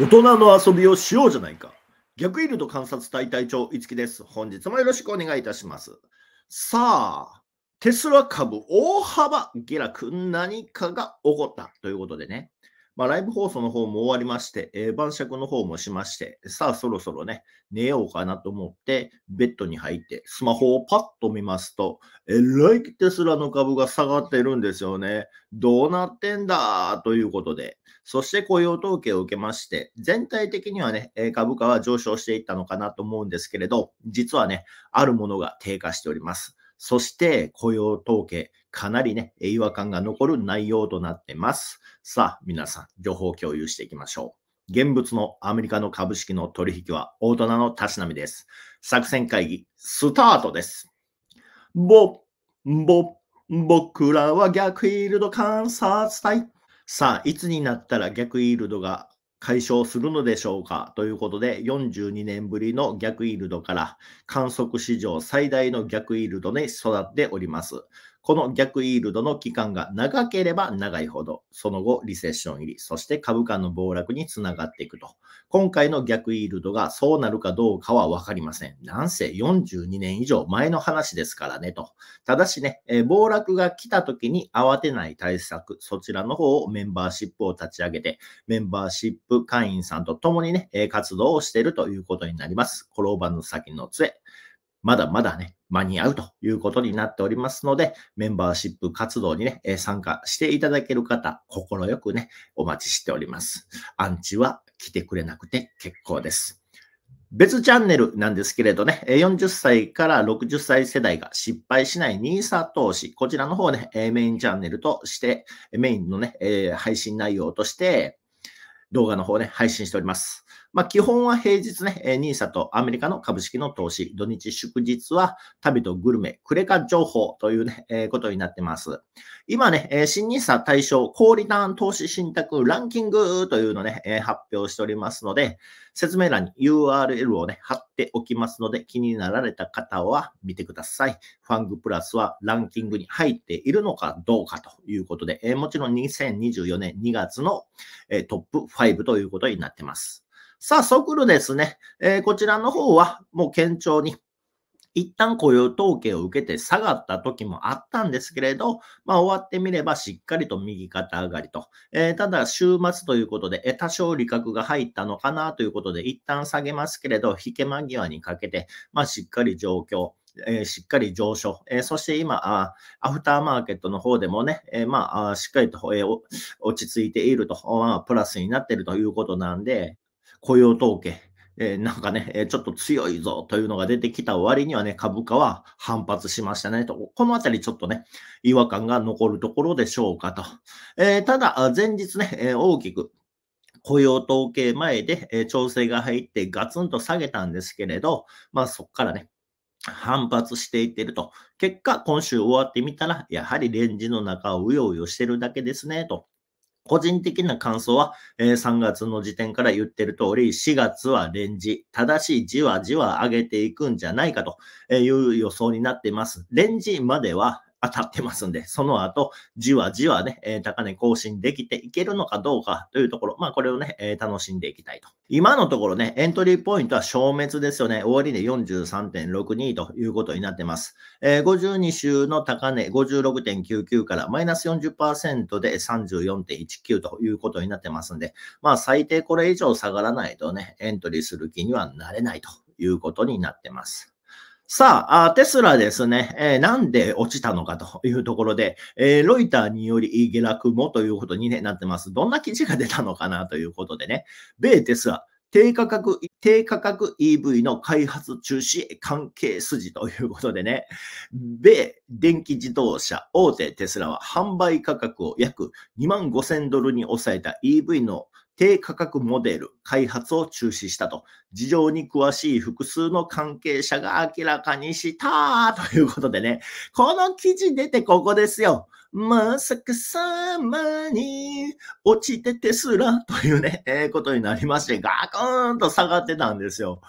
大人の遊びをしようじゃないか。逆イールド観察隊隊長、いつきです。本日もよろしくお願いいたします。さあ、テスラ株大幅下落、何かが起こったということでね。まあ、ライブ放送の方も終わりまして、えー、晩酌の方もしまして、さあそろそろね、寝ようかなと思って、ベッドに入って、スマホをパッと見ますと、えらいテスラの株が下がってるんですよね。どうなってんだということで、そして雇用統計を受けまして、全体的にはね、株価は上昇していったのかなと思うんですけれど、実はね、あるものが低下しております。そして雇用統計、かなりね、違和感が残る内容となってます。さあ、皆さん、情報共有していきましょう。現物のアメリカの株式の取引は大人のたしなみです。作戦会議、スタートです。ぼ、ぼ、僕らは逆イールド観察隊。さあ、いつになったら逆イールドが解消するのでしょうかということで、42年ぶりの逆イールドから観測史上最大の逆イールドに育っております。この逆イールドの期間が長ければ長いほど、その後リセッション入り、そして株価の暴落につながっていくと。今回の逆イールドがそうなるかどうかはわかりません。なんせ42年以上前の話ですからねと。ただしね、えー、暴落が来た時に慌てない対策、そちらの方をメンバーシップを立ち上げて、メンバーシップ会員さんと共にね、活動をしているということになります。転ばぬ先の杖。まだまだね、間に合うということになっておりますので、メンバーシップ活動にね、参加していただける方、心よくね、お待ちしております。アンチは来てくれなくて結構です。別チャンネルなんですけれどね、40歳から60歳世代が失敗しない NISA 投資、こちらの方ね、メインチャンネルとして、メインのね、配信内容として、動画の方ね、配信しております。まあ、基本は平日ね、NISA とアメリカの株式の投資、土日祝日は旅とグルメ、クレカ情報というね、えー、ことになってます。今ね、新 NISA 対象、高リターン投資信託ランキングというのをね、え発表しておりますので、説明欄に URL をね、貼っておきますので、気になられた方は見てください。ファングプラスはランキングに入っているのかどうかということで、えもちろん2024年2月の、えトップ5ということになってます。さあ、速度ですね。えー、こちらの方はもう堅調に一旦雇用統計を受けて下がった時もあったんですけれど、まあ、終わってみればしっかりと右肩上がりと、えー、ただ週末ということで、多少利確が入ったのかなということで、一旦下げますけれど、引け間際にかけて、まあ、しっかり状況、えー、しっかり上昇、えー、そして今あ、アフターマーケットの方でもね、えー、まあ、しっかりと、え落ち着いていると、まあ、プラスになっているということなんで、雇用統計、えー、なんかね、えー、ちょっと強いぞというのが出てきた割にはね、株価は反発しましたねと、このあたりちょっとね、違和感が残るところでしょうかと。えー、ただ、前日ね、え大きく雇用統計前で、え調整が入ってガツンと下げたんですけれど、まあそこからね、反発していってると。結果、今週終わってみたら、やはりレンジの中をうようよしてるだけですね、と。個人的な感想は、えー、3月の時点から言ってる通り、4月はレンジ、正しいじわじわ上げていくんじゃないかという予想になっています。レンジまでは、当たってますんで、その後、じわじわね、えー、高値更新できていけるのかどうかというところ、まあこれをね、えー、楽しんでいきたいと。今のところね、エントリーポイントは消滅ですよね。終わりで43.62ということになってます。えー、52週の高値56.99からマイナス40%で34.19ということになってますんで、まあ最低これ以上下がらないとね、エントリーする気にはなれないということになってます。さあ、テスラですね、えー、なんで落ちたのかというところで、えー、ロイターにより下落もということに、ね、なってます。どんな記事が出たのかなということでね、米テスラ、低価格、低価格 EV の開発中止関係筋ということでね、米電気自動車大手テスラは販売価格を約2万5000ドルに抑えた EV の低価格モデル開発を中止したと、事情に詳しい複数の関係者が明らかにしたということでね、この記事出てここですよ。まさかさまに落ちてテスラというね、えことになりまして、ガクーンと下がってたんですよ。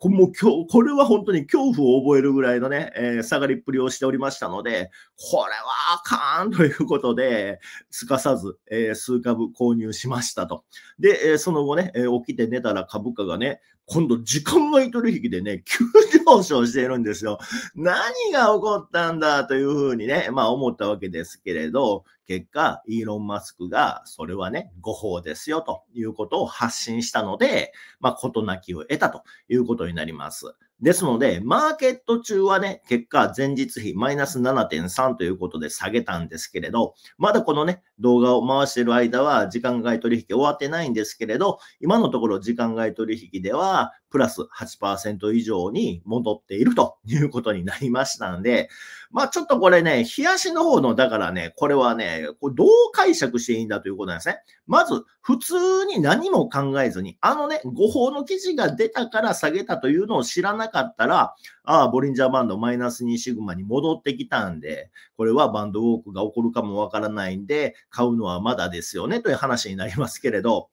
もう今日、これは本当に恐怖を覚えるぐらいのね、えー、下がりっぷりをしておりましたので、これはあかんということで、すかさず、えー、数株購入しましたと。で、えその後ね、え起きて寝たら株価がね、今度時間外取引でね、急上昇しているんですよ。何が起こったんだというふうにね、まあ思ったわけですけれど、結果、イーロン・マスクが、それはね、誤報ですよということを発信したので、まあ、事なきを得たということになります。ですので、マーケット中はね、結果、前日比マイナス7.3ということで下げたんですけれど、まだこのね、動画を回してる間は時間外取引終わってないんですけれど、今のところ時間外取引では、プラス8%以上に戻っているということになりましたんで、まあちょっとこれね、冷やしの方の、だからね、これはね、これどう解釈していいんだということなんですね。まず、普通に何も考えずに、あのね、誤報の記事が出たから下げたというのを知らないなかったら、ああ、ボリンジャーバンドマイナス2シグマに戻ってきたんで、これはバンドウォークが起こるかもわからないんで、買うのはまだですよねという話になりますけれど、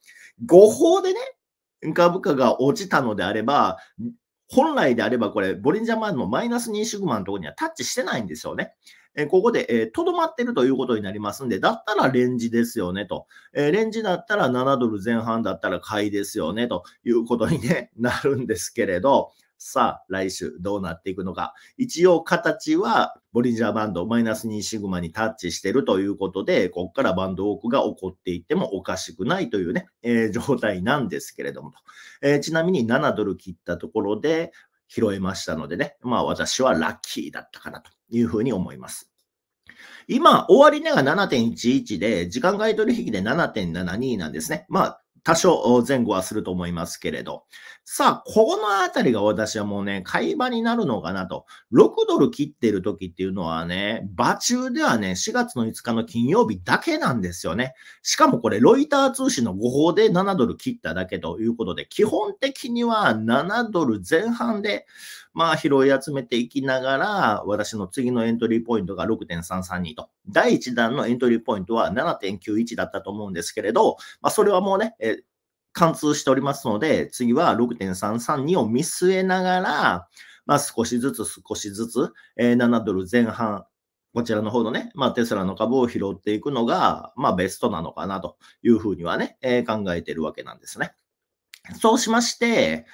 誤報でね、株価が落ちたのであれば、本来であればこれ、ボリンジャーバンドのマイナス2シグマのところにはタッチしてないんですよね。えここでとど、えー、まってるということになりますんで、だったらレンジですよねと、えー、レンジだったら7ドル前半だったら買いですよねということに、ね、なるんですけれど、さあ、来週どうなっていくのか。一応、形は、ボリンジャーバンドマイナス2シグマにタッチしてるということで、こっからバンドウォークが起こっていってもおかしくないというね、えー、状態なんですけれどもえー、ちなみに7ドル切ったところで拾えましたのでね、まあ私はラッキーだったかなというふうに思います。今、終値が7.11で、時間外取引で7.72なんですね。まあ、多少前後はすると思いますけれど。さあ、このあたりが私はもうね、買い場になるのかなと。6ドル切ってる時っていうのはね、場中ではね、4月の5日の金曜日だけなんですよね。しかもこれ、ロイター通信の誤報で7ドル切っただけということで、基本的には7ドル前半で、まあ、拾い集めていきながら、私の次のエントリーポイントが6.332と、第1弾のエントリーポイントは7.91だったと思うんですけれど、まあ、それはもうね、え貫通しておりますので、次は6.332を見据えながら、まあ、少しずつ少しずつ、え7ドル前半、こちらの方のね、まあ、テスラの株を拾っていくのが、まあ、ベストなのかなというふうにはね、え考えてるわけなんですね。そうしまして、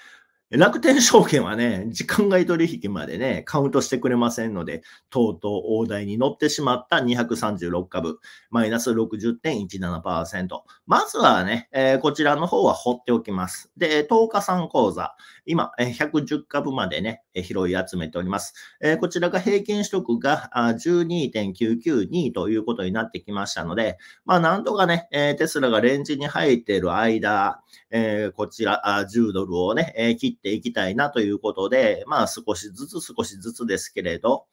楽天証券はね、時間外取引までね、カウントしてくれませんので、とうとう大台に乗ってしまった236株、マイナス60.17%。まずはね、えー、こちらの方は放っておきます。で、10日産口座、今、110株までね、拾い集めております。えー、こちらが平均取得が12.992ということになってきましたので、まあ、なんとかね、テスラがレンジに入っている間、えー、こちら10ドルをね、えー、切っていきたいなということで、まあ少しずつ少しずつですけれど、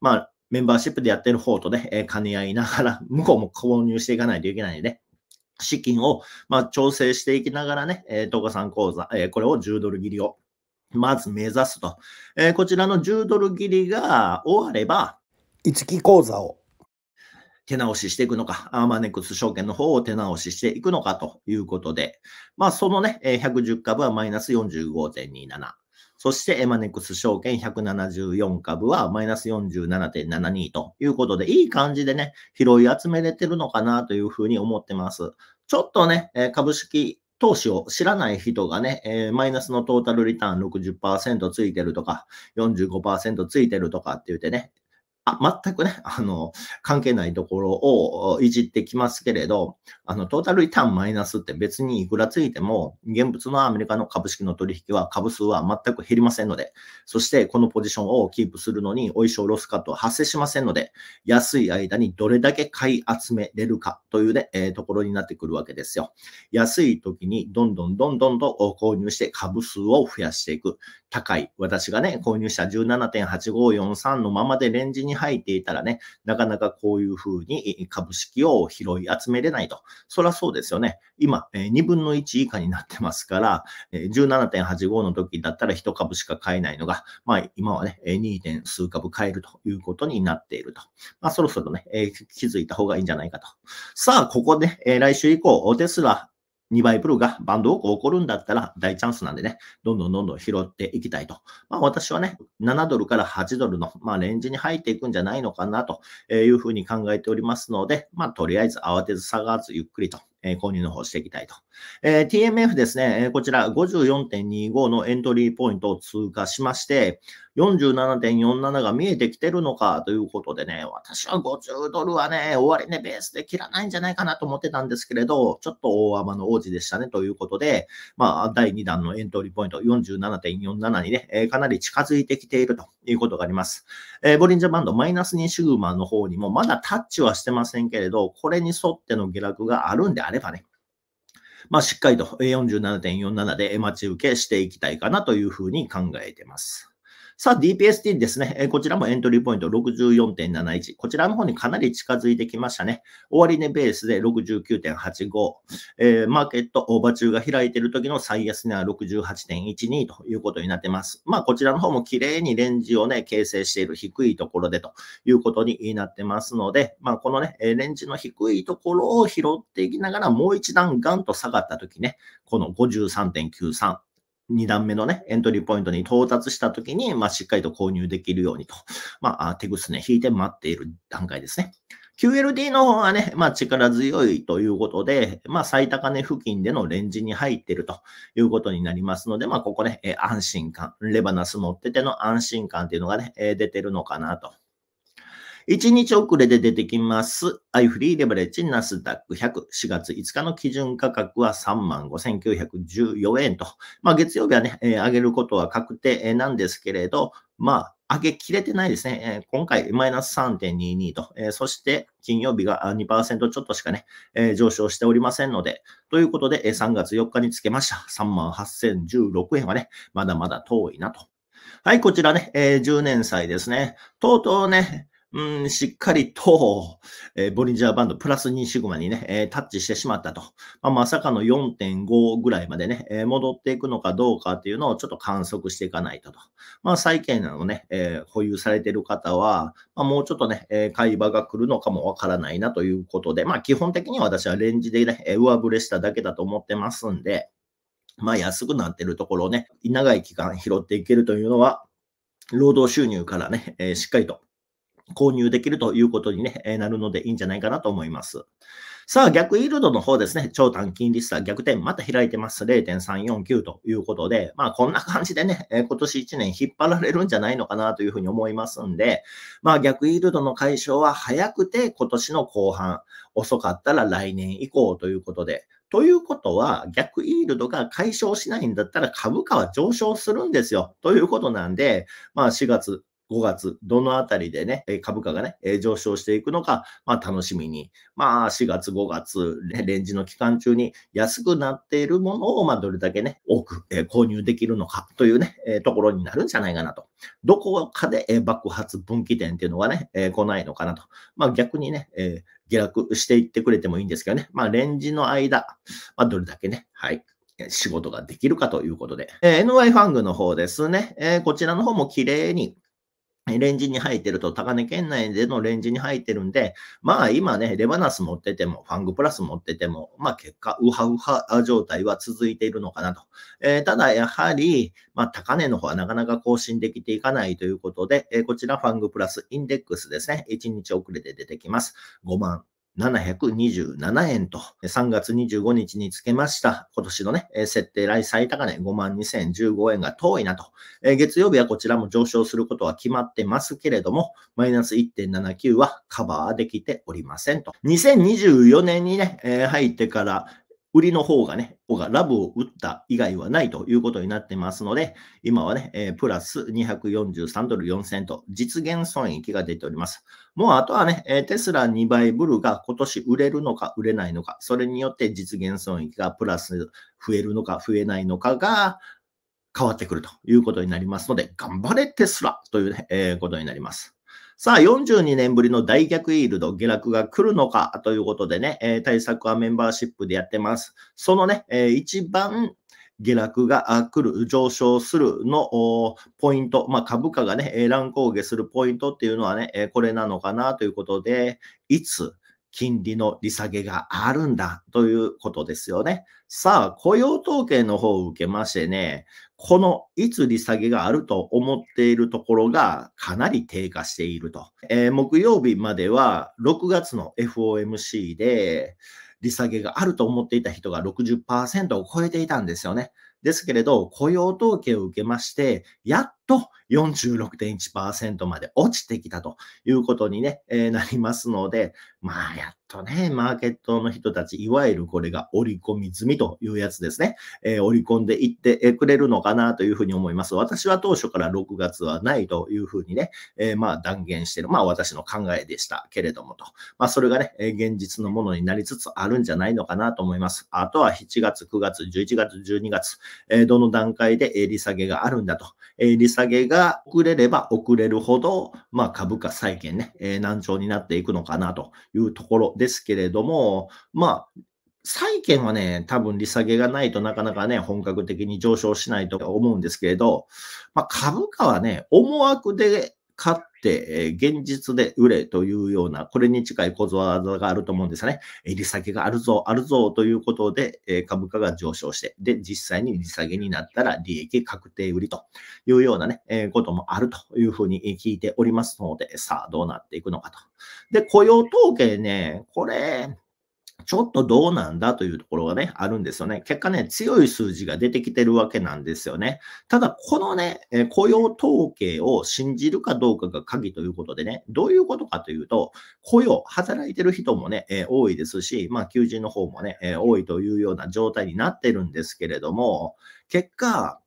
まあメンバーシップでやってる方とね、えー、兼ね合いながら、向こうも購入していかないといけないね。資金を、まあ、調整していきながらね、えー、さん講座、えー、これを10ドル切りを、まず目指すと。えー、こちらの10ドル切りが終われば、一木講座を手直ししていくのか、アーマネックス証券の方を手直ししていくのかということで、まあ、そのね、110株はマイナス45.27。そして、エマネックス証券174株はマイナス47.72ということで、いい感じでね、拾い集めれてるのかなというふうに思ってます。ちょっとね、株式投資を知らない人がね、えー、マイナスのトータルリターン60%ついてるとか、45%ついてるとかって言ってね、あ全くね、あの、関係ないところをいじってきますけれど、あの、トータルリターンマイナスって別にいくらついても、現物のアメリカの株式の取引は株数は全く減りませんので、そしてこのポジションをキープするのに、お衣装ロスカットは発生しませんので、安い間にどれだけ買い集めれるかというね、えー、ところになってくるわけですよ。安い時にどんどんどんどんと購入して株数を増やしていく。高い。私がね、購入した17.8543のままでレンジにに入っていたらね、なかなかこういうふうに株式を拾い集めれないと。そらそうですよね。今、え2分の1以下になってますから、え17.85の時だったら1株しか買えないのが、まあ今はね、2. 点数株買えるということになっていると。まあそろそろね、え気づいた方がいいんじゃないかと。さあ、ここで、え来週以降、テスラ、2倍プロがバンドを起こるんだったら大チャンスなんでね、どんどんどんどん拾っていきたいと。まあ私はね、7ドルから8ドルの、まあ、レンジに入っていくんじゃないのかなというふうに考えておりますので、まあとりあえず慌てず下がらずゆっくりとえ購入の方していきたいと。えー、TMF ですね、えこちら54.25のエントリーポイントを通過しまして、47.47が見えてきてるのかということでね、私は50ドルはね、終値、ね、ベースで切らないんじゃないかなと思ってたんですけれど、ちょっと大雨の王子でしたねということで、まあ、第2弾のエントリーポイント47.47にね、えかなり近づいてきているということがあります。えー、ボリンジャーバンドマイナス2シグマの方にもまだタッチはしてませんけれど、これに沿っての下落があるんでああればね、まあ、しっかりと47.47で待ち受けしていきたいかなというふうに考えてます。さあ、DPST ですね。こちらもエントリーポイント64.71。こちらの方にかなり近づいてきましたね。終値ベースで69.85。えー、マーケット、オーバー中が開いている時の最安値は68.12ということになってます。まあ、こちらの方も綺麗にレンジをね、形成している低いところでということになってますので、まあ、このね、レンジの低いところを拾っていきながら、もう一段ガンと下がった時ね、この53.93。2段目のね、エントリーポイントに到達したときに、まあ、しっかりと購入できるようにと、まあ、手ぐすね、引いて待っている段階ですね。QLD の方はね、まあ、力強いということで、まあ、最高値付近でのレンジに入っているということになりますので、まあ、ここね、安心感、レバナス乗ってての安心感っていうのがね、出てるのかなと1日遅れで出てきます。アイフリーレバレッジナスダック100。4月5日の基準価格は35,914円と。まあ月曜日はね、えー、上げることは確定なんですけれど、まあ上げきれてないですね。えー、今回マイナス3.22と、えー、そして金曜日が2%ちょっとしかね、えー、上昇しておりませんので、ということで、えー、3月4日につけました。38,016円はね、まだまだ遠いなと。はい、こちらね、えー、10年歳ですね。とうとうね、うん、しっかりと、えー、ボリンジャーバンドプラス2シグマにね、えー、タッチしてしまったと。まあ、まさかの4.5ぐらいまでね、えー、戻っていくのかどうかっていうのをちょっと観測していかないとと。まあ、債券をね、え保有されている方は、まあ、もうちょっとね、え買い場が来るのかもわからないなということで、まあ、基本的に私はレンジでね、上振れしただけだと思ってますんで、まあ、安くなってるところをね、長い期間拾っていけるというのは、労働収入からね、えしっかりと購入できるということに、ね、なるのでいいんじゃないかなと思います。さあ、逆イールドの方ですね、超短金利差逆転、また開いてます。0.349ということで、まあ、こんな感じでね、今年1年引っ張られるんじゃないのかなというふうに思いますんで、まあ、逆イールドの解消は早くて今年の後半、遅かったら来年以降ということで、ということは、逆イールドが解消しないんだったら株価は上昇するんですよ。ということなんで、まあ4月、5月、どのあたりでね、株価がね、上昇していくのか、まあ楽しみに。まあ4月、5月、ね、レンジの期間中に安くなっているものを、まあどれだけね、多く購入できるのかというね、ところになるんじゃないかなと。どこかで爆発分岐点っていうのがね、来ないのかなと。まあ逆にね、下落していってくれてもいいんですけどね。まあレンジの間、まあどれだけね、はい、仕事ができるかということで。えー、NY ファングの方ですね。えー、こちらの方も綺麗にレンジに入ってると、高値圏内でのレンジに入ってるんで、まあ今ね、レバナス持ってても、ファングプラス持ってても、まあ結果、ウハウハ状態は続いているのかなと。えー、ただやはり、まあ高値の方はなかなか更新できていかないということで、えー、こちらファングプラスインデックスですね、1日遅れて出てきます。5万727円と、3月25日につけました、今年のね、設定来最高値52,015円が遠いなと、月曜日はこちらも上昇することは決まってますけれども、マイナス1.79はカバーできておりませんと。2024年にね、入ってから、売りの方がね、方がラブを打った以外はないということになってますので、今はね、えー、プラス243ドル4セント、実現損益が出ております。もうあとはね、えテスラ2倍ブルが今年売れるのか売れないのか、それによって実現損益がプラス増えるのか増えないのかが変わってくるということになりますので、頑張れテスラという、ねえー、ことになります。さあ、42年ぶりの大逆イールド、下落が来るのかということでね、対策はメンバーシップでやってます。そのね、一番下落が来る、上昇するのポイント、まあ、株価がね、乱高下するポイントっていうのはね、これなのかなということで、いつ金利の利下げがあるんだということですよね。さあ、雇用統計の方を受けましてね、このいつ利下げがあると思っているところがかなり低下していると。えー、木曜日までは6月の FOMC で利下げがあると思っていた人が60%を超えていたんですよね。ですけれど、雇用統計を受けまして、やっと46.1%まで落ちてきたということにね、えー、なりますので、まあ、やっとね、マーケットの人たち、いわゆるこれが織り込み済みというやつですね、えー、織り込んでいってくれるのかなというふうに思います。私は当初から6月はないというふうにね、えー、まあ断言してる、まあ私の考えでしたけれどもと、まあそれがね、現実のものになりつつあるんじゃないのかなと思います。あとは7月、9月、11月、12月、えー、どの段階で利下げがあるんだと、えー、利下下げが遅れれば遅れるほど、まあ、株価債券ね、えー、難聴になっていくのかなというところですけれども、まあ、債券はね、多分利下げがないとなかなかね、本格的に上昇しないと思うんですけれど、まあ、株価はね、思惑で勝って、え現実で売れというような、これに近い小技があると思うんですね。利下げがあるぞ、あるぞということで、え株価が上昇して、で、実際に利下げになったら利益確定売りというようなね、えこともあるというふうに聞いておりますので、さあ、どうなっていくのかと。で、雇用統計ね、これ、ちょっとどうなんだというところがね、あるんですよね。結果ね、強い数字が出てきてるわけなんですよね。ただ、このね、雇用統計を信じるかどうかが鍵ということでね、どういうことかというと、雇用、働いてる人もね、え多いですし、まあ、求人の方もね、え多いというような状態になってるんですけれども、結果、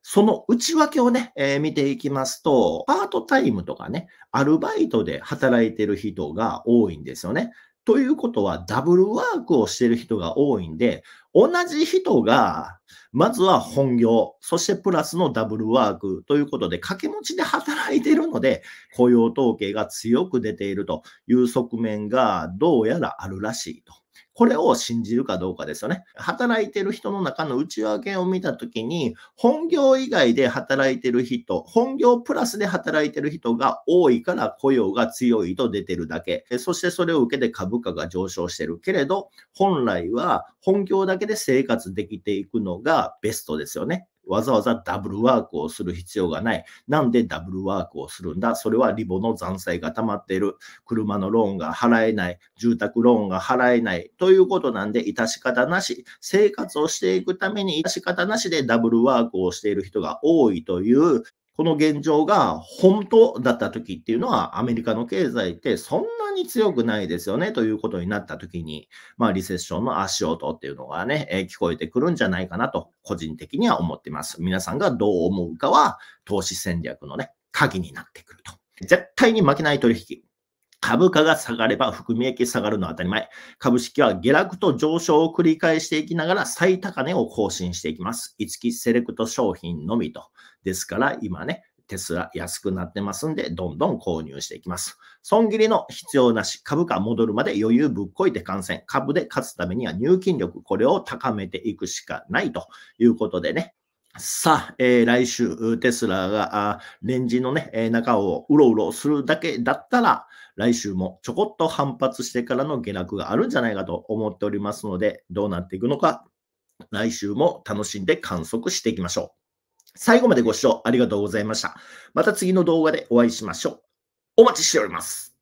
その内訳をね、えー、見ていきますと、パートタイムとかね、アルバイトで働いてる人が多いんですよね。ということは、ダブルワークをしている人が多いんで、同じ人が、まずは本業、そしてプラスのダブルワークということで、掛け持ちで働いているので、雇用統計が強く出ているという側面がどうやらあるらしいと。これを信じるかどうかですよね。働いてる人の中の内訳を見たときに、本業以外で働いてる人、本業プラスで働いてる人が多いから雇用が強いと出てるだけ。そしてそれを受けて株価が上昇してるけれど、本来は本業だけで生活できていくのがベストですよね。わざわざダブルワークをする必要がない。なんでダブルワークをするんだそれはリボの残債が溜まっている。車のローンが払えない。住宅ローンが払えない。ということなんで、致し方なし。生活をしていくために致し方なしでダブルワークをしている人が多いというこの現状が本当だった時っていうのは、アメリカの経済ってそんなに強くないですよねということになった時に、まあ、リセッションの足音っていうのがね、え聞こえてくるんじゃないかなと、個人的には思っています。皆さんがどう思うかは、投資戦略のね、鍵になってくると。絶対に負けない取引。株価が下がれば含み益下がるのは当たり前。株式は下落と上昇を繰り返していきながら最高値を更新していきます。一期セレクト商品のみとですから今ね、テスラ安くなってますんで、どんどん購入していきます。損切りの必要なし、株価戻るまで余裕ぶっこいて感染。株で勝つためには入金力、これを高めていくしかないということでね。さあ、えー、来週、テスラがレンジのね、え中をうろうろするだけだったら、来週もちょこっと反発してからの下落があるんじゃないかと思っておりますので、どうなっていくのか、来週も楽しんで観測していきましょう。最後までご視聴ありがとうございました。また次の動画でお会いしましょう。お待ちしております。